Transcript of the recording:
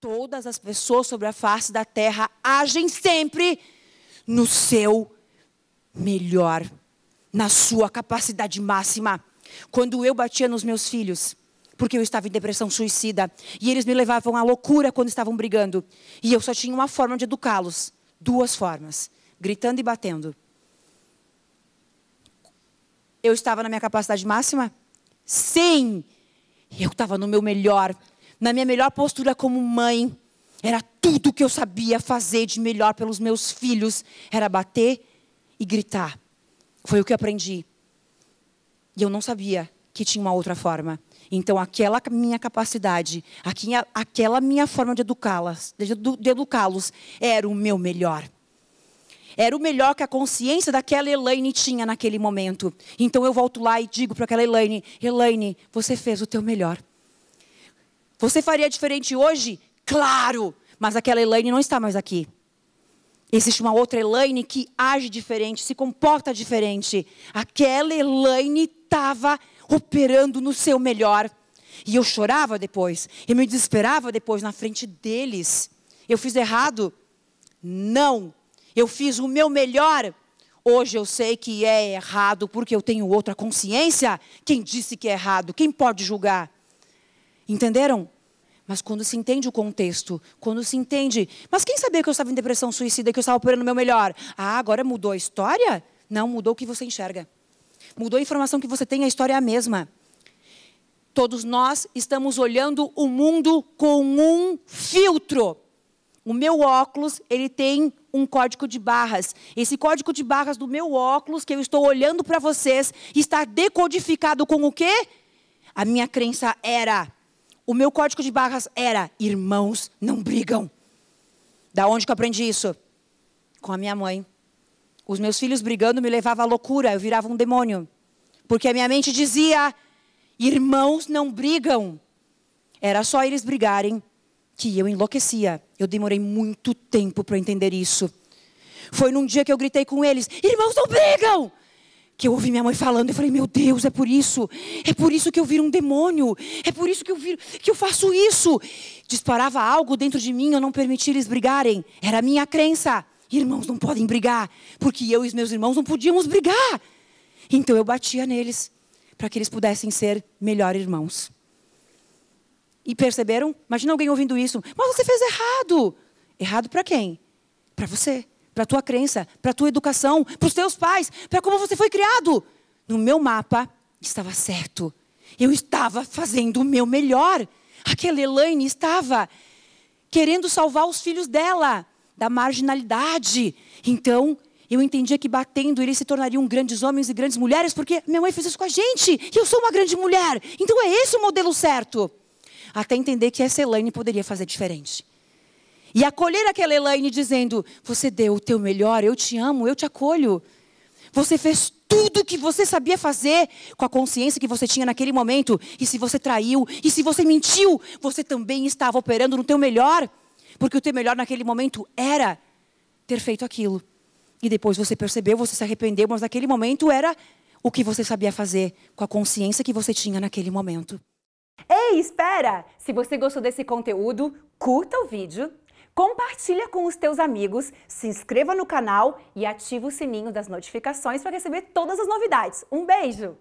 Todas as pessoas sobre a face da terra agem sempre no seu melhor, na sua capacidade máxima. Quando eu batia nos meus filhos, porque eu estava em depressão suicida. E eles me levavam à loucura quando estavam brigando. E eu só tinha uma forma de educá-los: duas formas, gritando e batendo. Eu estava na minha capacidade máxima? Sim! Eu estava no meu melhor na minha melhor postura como mãe. Era tudo que eu sabia fazer de melhor pelos meus filhos, era bater e gritar. Foi o que eu aprendi. E eu não sabia que tinha uma outra forma. Então, aquela minha capacidade, aquela minha forma de educá-las, de educá-los, era o meu melhor. Era o melhor que a consciência daquela Elaine tinha naquele momento. Então eu volto lá e digo para aquela Elaine: Elaine, você fez o teu melhor. Você faria diferente hoje? Claro! Mas aquela Elaine não está mais aqui. Existe uma outra Elaine que age diferente, se comporta diferente. Aquela Elaine estava operando no seu melhor. E eu chorava depois, eu me desesperava depois na frente deles. Eu fiz errado? Não. Eu fiz o meu melhor. Hoje eu sei que é errado porque eu tenho outra consciência. Quem disse que é errado? Quem pode julgar? Entenderam? Mas quando se entende o contexto, quando se entende. Mas quem sabia que eu estava em depressão suicida, que eu estava operando o meu melhor? Ah, agora mudou a história? Não, mudou o que você enxerga. Mudou a informação que você tem, a história é a mesma. Todos nós estamos olhando o mundo com um filtro. O meu óculos, ele tem um código de barras. Esse código de barras do meu óculos que eu estou olhando para vocês está decodificado com o quê? A minha crença era o meu código de barras era: irmãos não brigam. Da onde que eu aprendi isso? Com a minha mãe. Os meus filhos brigando me levava à loucura, eu virava um demônio. Porque a minha mente dizia: irmãos não brigam. Era só eles brigarem que eu enlouquecia. Eu demorei muito tempo para entender isso. Foi num dia que eu gritei com eles: irmãos não brigam! que eu ouvi minha mãe falando. Eu falei, meu Deus, é por isso. É por isso que eu viro um demônio. É por isso que eu, viro, que eu faço isso. Disparava algo dentro de mim, eu não permitia eles brigarem. Era a minha crença. Irmãos não podem brigar, porque eu e os meus irmãos não podíamos brigar. Então eu batia neles, para que eles pudessem ser melhor irmãos. E perceberam? Imagina alguém ouvindo isso. Mas você fez errado. Errado para quem? Para você para a tua crença, para a tua educação, para os teus pais, para como você foi criado. No meu mapa estava certo. Eu estava fazendo o meu melhor. Aquela Elaine estava querendo salvar os filhos dela da marginalidade. Então, eu entendia que batendo eles se tornariam grandes homens e grandes mulheres, porque minha mãe fez isso com a gente, e eu sou uma grande mulher. Então é esse o modelo certo. Até entender que essa Elaine poderia fazer diferente. E acolher aquela Elaine dizendo: Você deu o teu melhor, eu te amo, eu te acolho. Você fez tudo o que você sabia fazer com a consciência que você tinha naquele momento. E se você traiu, e se você mentiu, você também estava operando no teu melhor. Porque o teu melhor naquele momento era ter feito aquilo. E depois você percebeu, você se arrependeu, mas naquele momento era o que você sabia fazer com a consciência que você tinha naquele momento. Ei, espera! Se você gostou desse conteúdo, curta o vídeo Compartilha com os teus amigos, se inscreva no canal e ative o sininho das notificações para receber todas as novidades. Um beijo!